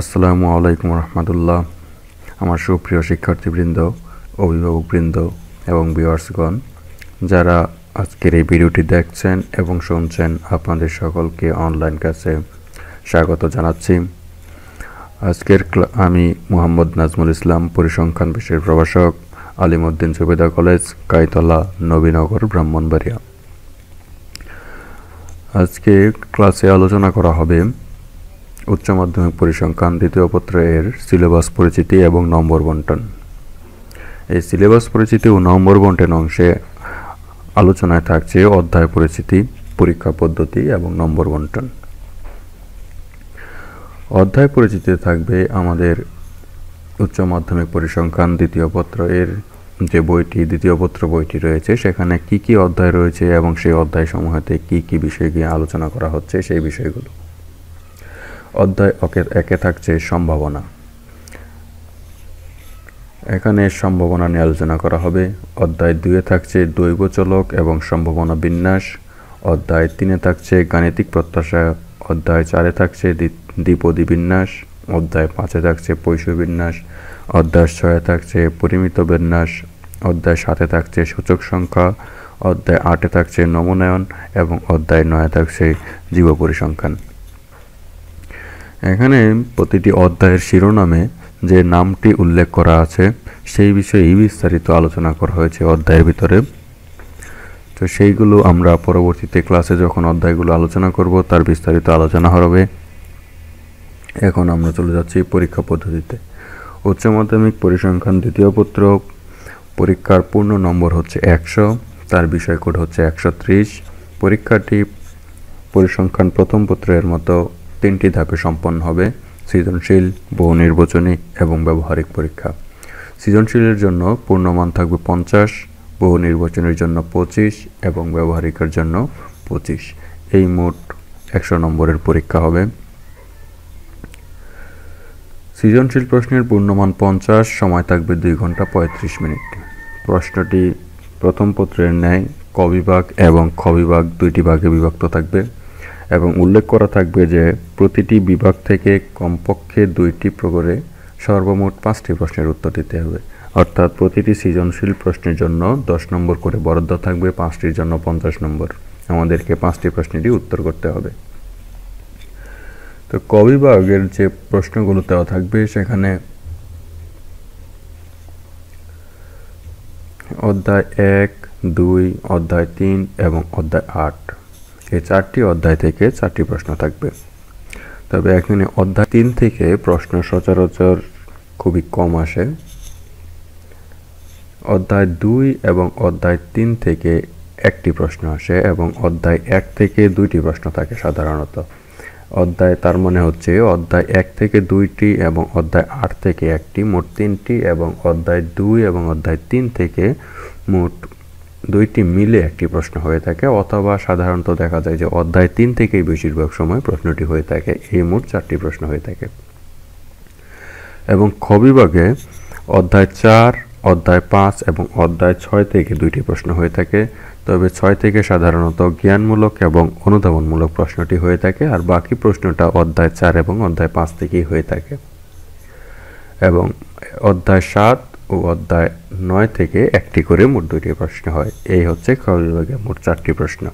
আসসালামু আলাইকুম রহমতুল্লাহ আমার সুপ্রিয় শিক্ষার্থীবৃন্দ অভিভাবকবৃন্দ এবং ভিওয়ার্সগণ যারা আজকের এই ভিডিওটি দেখছেন এবং শুনছেন আপনাদের সকলকে অনলাইন ক্লাসে স্বাগত জানাচ্ছি আজকের আমি মোহাম্মদ নাজমুল ইসলাম পরিসংখ্যান বিশ্বের প্রভাষক আলিমুদ্দিন সুবেদা কলেজ কাইতলা নবীনগর ব্রাহ্মণবাড়িয়া আজকে ক্লাসে আলোচনা করা হবে উচ্চ মাধ্যমিক পরিসংখ্যান দ্বিতীয় পত্র এর সিলেবাস পরিচিতি এবং নম্বর বন্টন এই সিলেবাস পরিচিতি ও নম্বর বন্টন অংশে আলোচনায় থাকছে অধ্যায় পরিচিতি পরীক্ষা পদ্ধতি এবং নম্বর বন্টন অধ্যায় পরিচিতিতে থাকবে আমাদের উচ্চ মাধ্যমিক পরিসংখ্যান দ্বিতীয় পত্র এর যে বইটি দ্বিতীয় পত্র বইটি রয়েছে সেখানে কি কি অধ্যায় রয়েছে এবং সেই অধ্যায় সমূহতে কি কি বিষয় নিয়ে আলোচনা করা হচ্ছে সেই বিষয়গুলো অধ্যায় অকের একে থাকছে সম্ভাবনা এখানে সম্ভাবনা নিয়ে আলোচনা করা হবে অধ্যায় দুয়ে থাকছে দৈবচলক এবং সম্ভাবনা বিন্যাস অধ্যায় তিনে থাকছে গাণিতিক প্রত্যাশা অধ্যায় চারে থাকছে দ্বিপদী বিন্যাস অধ্যায় পাঁচে থাকছে পৈশ বিন্যাস অধ্যায় ছয়ে থাকছে পরিমিত বিন্যাস অধ্যায় সাথে থাকছে সূচক সংখ্যা অধ্যায় আটে থাকছে নমনায়ন এবং অধ্যায় নয়ে থাকছে জীব পরিসংখ্যান এখানে প্রতিটি অধ্যায়ের শিরোনামে যে নামটি উল্লেখ করা আছে সেই বিষয়েই বিস্তারিত আলোচনা করা হয়েছে অধ্যায়ের ভিতরে তো সেইগুলো আমরা পরবর্তীতে ক্লাসে যখন অধ্যায়গুলো আলোচনা করব তার বিস্তারিত আলোচনা হবে এখন আমরা চলে যাচ্ছি পরীক্ষা পদ্ধতিতে উচ্চ মাধ্যমিক পরিসংখ্যান দ্বিতীয় পত্র পরীক্ষার পূর্ণ নম্বর হচ্ছে একশো তার বিষয় কোড হচ্ছে একশো পরীক্ষাটি পরিসংখ্যান প্রথম পত্রের মতো তিনটি ধাপে সম্পন্ন হবে সৃজনশীল বহু নির্বাচনী এবং ব্যবহারিক পরীক্ষা সৃজনশীলের জন্য পূর্ণমান থাকবে পঞ্চাশ বহু নির্বাচনের জন্য পঁচিশ এবং ব্যবহারিকের জন্য পঁচিশ এই মোট একশো নম্বরের পরীক্ষা হবে সৃজনশীল প্রশ্নের পূর্ণমান পঞ্চাশ সময় থাকবে দুই ঘন্টা পঁয়ত্রিশ মিনিট প্রশ্নটি প্রথম পত্রের ন্যায় কবিভাগ এবং খবিভাগ দুইটি ভাগে বিভক্ত থাকবে এবং উল্লেখ করা থাকবে যে প্রতিটি বিভাগ থেকে কমপক্ষে দুইটি প্রকরে সর্বমোট পাঁচটি প্রশ্নের উত্তর দিতে হবে অর্থাৎ প্রতিটি সৃজনশীল প্রশ্নের জন্য দশ নম্বর করে বরাদ্দ থাকবে পাঁচটির জন্য পঞ্চাশ নম্বর আমাদেরকে পাঁচটি প্রশ্নটি উত্তর করতে হবে তো কবিবাগের যে প্রশ্নগুলো দেওয়া থাকবে সেখানে অধ্যায় এক দুই অধ্যায় তিন এবং অধ্যায় আট এই চারটি অধ্যায় থেকে চারটি প্রশ্ন থাকবে তবে এখানে অধ্যায় তিন থেকে প্রশ্ন সচরাচর খুবই কম আসে অধ্যায় দুই এবং অধ্যায় তিন থেকে একটি প্রশ্ন আসে এবং অধ্যায় এক থেকে দুইটি প্রশ্ন থাকে সাধারণত অধ্যায় তার মনে হচ্ছে অধ্যায় এক থেকে দুইটি এবং অধ্যায় আট থেকে একটি মোট তিনটি এবং অধ্যায় দুই এবং অধ্যায় তিন থেকে মোট দুইটি মিলে একটি প্রশ্ন হয়ে থাকে অথবা সাধারণত দেখা যায় যে অধ্যায় তিন থেকেই বেশিরভাগ সময় প্রশ্নটি হয়ে থাকে এই মোট চারটি প্রশ্ন হয়ে থাকে এবং খবিভাগে অধ্যায় চার অধ্যায় পাঁচ এবং অধ্যায় ছয় থেকে দুইটি প্রশ্ন হয়ে থাকে তবে ছয় থেকে সাধারণত জ্ঞানমূলক এবং অনুধাবনমূলক প্রশ্নটি হয়ে থাকে আর বাকি প্রশ্নটা অধ্যায় চার এবং অধ্যায় পাঁচ থেকেই হয়ে থাকে এবং অধ্যায় সাত ও অধ্যায় নয় থেকে একটি করে মোট দুইটি প্রশ্ন হয় এই হচ্ছে খর বিভাগে মোট চারটি প্রশ্ন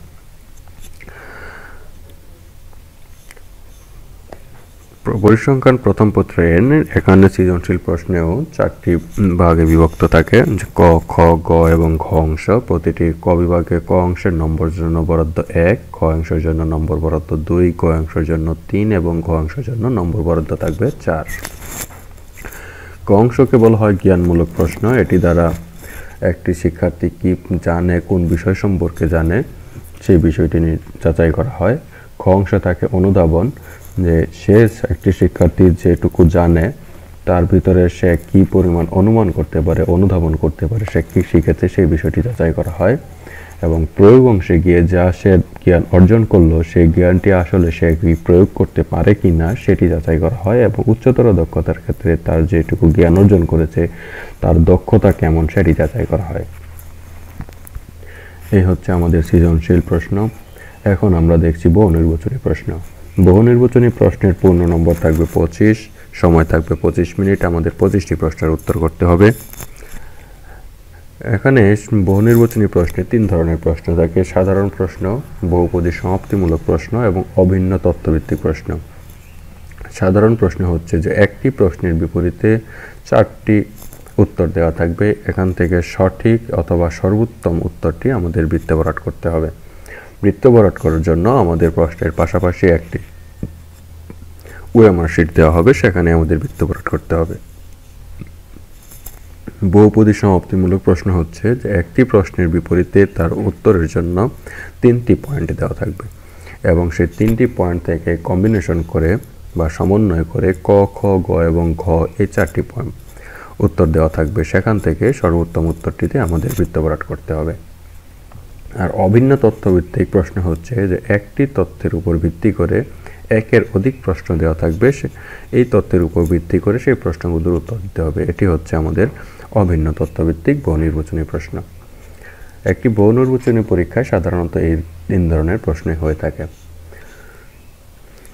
পরিসংখ্যান প্রথম পত্রের একান্ন সৃজনশীল প্রশ্নেও চারটি ভাগে বিভক্ত থাকে ক খ গ এবং ঘ অংশ প্রতিটি ক বিভাগে ক অংশের নম্বর জন্য বরাদ্দ এক খ অংশের জন্য নম্বর বরাদ্দ দুই ক অংশের জন্য তিন এবং ঘ অংশের জন্য নম্বর বরাদ্দ থাকবে চার ক অংশকে বলা হয় জ্ঞানমূলক প্রশ্ন এটি দ্বারা একটি শিক্ষার্থী কি জানে কোন বিষয় সম্পর্কে জানে সেই বিষয়টি যাচাই করা হয় খ অংশ থাকে অনুধাবন যে সে একটি শিক্ষার্থী যেটুকু জানে তার ভিতরে সে কি পরিমাণ অনুমান করতে পারে অনুধাবন করতে পারে সে কী শিখেছে সেই বিষয়টি যাচাই করা হয় এবং প্রয়োগ অংশে গিয়ে যা সে জ্ঞান অর্জন করলো সেই জ্ঞানটি আসলে সে প্রয়োগ করতে পারে কি না সেটি যাচাই করা হয় এবং উচ্চতর দক্ষতার ক্ষেত্রে তার যেটুকু জ্ঞান অর্জন করেছে তার দক্ষতা কেমন সেটি যাচাই করা হয় এই হচ্ছে আমাদের সৃজনশীল প্রশ্ন এখন আমরা দেখছি বহু নির্বাচনী প্রশ্ন বহু নির্বাচনী প্রশ্নের পূর্ণ নম্বর থাকবে পঁচিশ সময় থাকবে পঁচিশ মিনিট আমাদের পঁচিশটি প্রশ্নের উত্তর করতে হবে এখানে বহু নির্বাচনী প্রশ্নে তিন ধরনের প্রশ্ন থাকে সাধারণ প্রশ্ন বহুপদী সমাপ্তিমূলক প্রশ্ন এবং অভিন্ন তত্ত্বভিত্তিক প্রশ্ন সাধারণ প্রশ্ন হচ্ছে যে একটি প্রশ্নের বিপরীতে চারটি উত্তর দেওয়া থাকবে এখান থেকে সঠিক অথবা সর্বোত্তম উত্তরটি আমাদের বৃত্ত বরাট করতে হবে বৃত্ত বরাট করার জন্য আমাদের প্রশ্নের পাশাপাশি একটি ওয়েমার শিট দেওয়া হবে সেখানে আমাদের বৃত্ত বরাট করতে হবে বহুপদী সমাপ্তিমূলক প্রশ্ন হচ্ছে যে একটি প্রশ্নের বিপরীতে তার উত্তরের জন্য তিনটি পয়েন্ট দেওয়া থাকবে এবং সেই তিনটি পয়েন্ট থেকে কম্বিনেশন করে বা সমন্বয় করে ক খ গ এবং ঘ এই চারটি পয়েন্ট উত্তর দেওয়া থাকবে সেখান থেকে সর্বোত্তম উত্তরটিতে আমাদের বৃত্তপরাট করতে হবে আর অভিন্ন তথ্যভিত্তিক প্রশ্ন হচ্ছে যে একটি তথ্যের উপর ভিত্তি করে একের অধিক প্রশ্ন দেওয়া থাকবে এই তত্ত্বের উপর ভিত্তি করে সেই প্রশ্নগুলোর উত্তর দিতে হবে এটি হচ্ছে আমাদের অভিন্ন তত্ত্বভিত্তিক নির্বাচনী প্রশ্ন একটি নির্বাচনী পরীক্ষায় সাধারণত এই তিন ধরনের প্রশ্নে হয়ে থাকে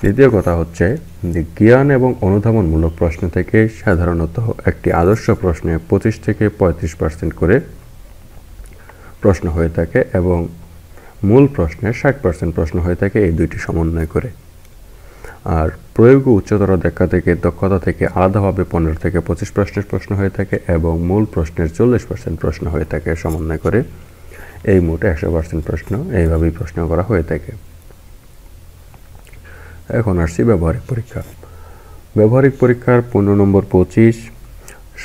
দ্বিতীয় কথা হচ্ছে যে জ্ঞান এবং অনুধাবনমূলক প্রশ্ন থেকে সাধারণত একটি আদর্শ প্রশ্নে পঁচিশ থেকে পঁয়ত্রিশ পার্সেন্ট করে প্রশ্ন হয়ে থাকে এবং মূল প্রশ্নে ষাট পার্সেন্ট প্রশ্ন হয়ে থাকে এই দুইটি সমন্বয় করে আর প্রয়োগ উচ্চতর দেখা থেকে দক্ষতা থেকে আলাদাভাবে পনেরো থেকে পঁচিশ প্রশ্নের প্রশ্ন হয়ে থাকে এবং মূল প্রশ্নের চল্লিশ পার্সেন্ট প্রশ্ন হয়ে থাকে সমন্বয় করে এই মোট একশো পার্সেন্ট প্রশ্ন এইভাবেই প্রশ্ন করা হয়ে থাকে এখন আসছি ব্যবহারিক পরীক্ষা ব্যবহারিক পরীক্ষার পনেরো নম্বর পঁচিশ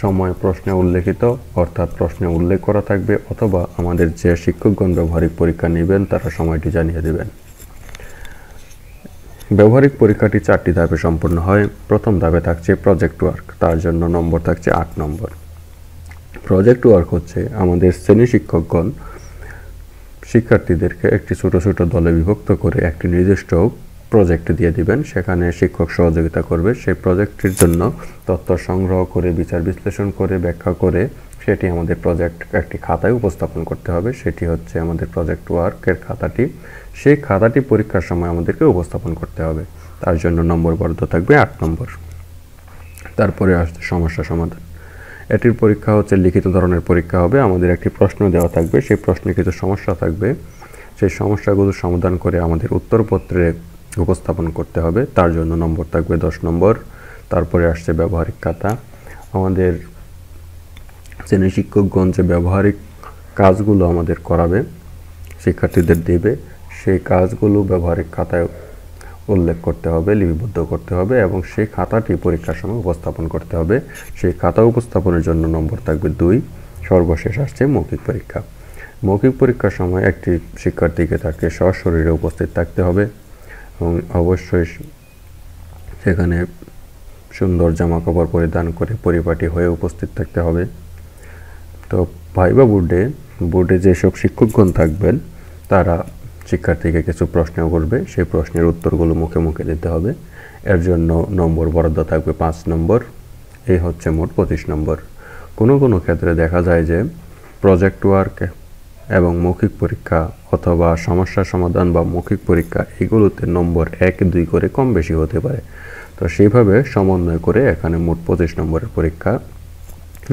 সময় প্রশ্নে উল্লেখিত অর্থাৎ প্রশ্নে উল্লেখ করা থাকবে অথবা আমাদের যে শিক্ষকগণ ব্যবহারিক পরীক্ষা নেবেন তারা সময়টি জানিয়ে দেবেন ব্যবহারিক পরীক্ষাটি চারটি ধাপে সম্পন্ন হয় প্রথম ধাপে থাকছে প্রজেক্ট ওয়ার্ক তার জন্য নম্বর থাকছে আট নম্বর প্রজেক্ট ওয়ার্ক হচ্ছে আমাদের শ্রেণী শিক্ষকগণ শিক্ষার্থীদেরকে একটি ছোট ছোট দলে বিভক্ত করে একটি নির্দিষ্ট প্রজেক্ট দিয়ে দিবেন সেখানে শিক্ষক সহযোগিতা করবে সেই প্রজেক্টটির জন্য তথ্য সংগ্রহ করে বিচার বিশ্লেষণ করে ব্যাখ্যা করে সেটি আমাদের প্রজেক্ট একটি খাতায় উপস্থাপন করতে হবে সেটি হচ্ছে আমাদের প্রজেক্ট ওয়ার্কের খাতাটি সেই খাতাটি পরীক্ষার সময় আমাদেরকে উপস্থাপন করতে হবে তার জন্য নম্বর বরাদ্দ থাকবে আট নম্বর তারপরে আসছে সমস্যা সমাধান এটির পরীক্ষা হচ্ছে লিখিত ধরনের পরীক্ষা হবে আমাদের একটি প্রশ্ন দেওয়া থাকবে সেই প্রশ্নে কিছু সমস্যা থাকবে সেই সমস্যাগুলো সমাধান করে আমাদের উত্তরপত্রে উপস্থাপন করতে হবে তার জন্য নম্বর থাকবে দশ নম্বর তারপরে আসছে ব্যবহারিক খাতা আমাদের শ্রেণী শিক্ষকগণ যে ব্যবহারিক কাজগুলো আমাদের করাবে শিক্ষার্থীদের দেবে সেই কাজগুলো ব্যবহারিক খাতায় উল্লেখ করতে হবে লিপিবদ্ধ করতে হবে এবং সেই খাতাটি পরীক্ষার সময় উপস্থাপন করতে হবে সেই খাতা উপস্থাপনের জন্য নম্বর থাকবে দুই সর্বশেষ আসছে মৌখিক পরীক্ষা মৌখিক পরীক্ষার সময় একটি শিক্ষার্থীকে তাকে সশরীরে উপস্থিত থাকতে হবে এবং অবশ্যই সেখানে সুন্দর জামা কাপড় পরিধান করে পরিপাটি হয়ে উপস্থিত থাকতে হবে তো ভাইবা বোর্ডে বোর্ডে যেসব শিক্ষকগণ থাকবেন তারা শিক্ষার্থীকে কিছু প্রশ্ন করবে সেই প্রশ্নের উত্তরগুলো মুখে মুখে দিতে হবে এর জন্য নম্বর বরাদ্দ থাকবে পাঁচ নম্বর এই হচ্ছে মোট পঁচিশ নম্বর কোনো কোনো ক্ষেত্রে দেখা যায় যে প্রজেক্ট ওয়ার্ক এবং মৌখিক পরীক্ষা অথবা সমস্যা সমাধান বা মৌখিক পরীক্ষা এগুলোতে নম্বর এক দুই করে কম বেশি হতে পারে তো সেইভাবে সমন্বয় করে এখানে মোট পঁচিশ নম্বরের পরীক্ষা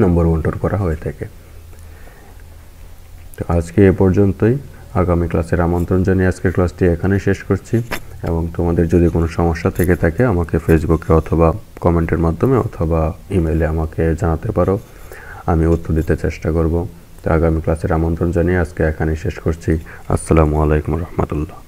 নম্বর বন্টন করা হয়ে থাকে তো আজকে এ পর্যন্তই আগামী ক্লাসের আমন্ত্রণ জানিয়ে আজকের ক্লাসটি এখানে শেষ করছি এবং তোমাদের যদি কোনো সমস্যা থেকে থাকে আমাকে ফেসবুকে অথবা কমেন্টের মাধ্যমে অথবা ইমেলে আমাকে জানাতে পারো আমি উত্তর দিতে চেষ্টা করব তো আগামী ক্লাসের আমন্ত্রণ জানিয়ে আজকে এখানে শেষ করছি আসসালামু আলাইকুম রহমতুল্লাহ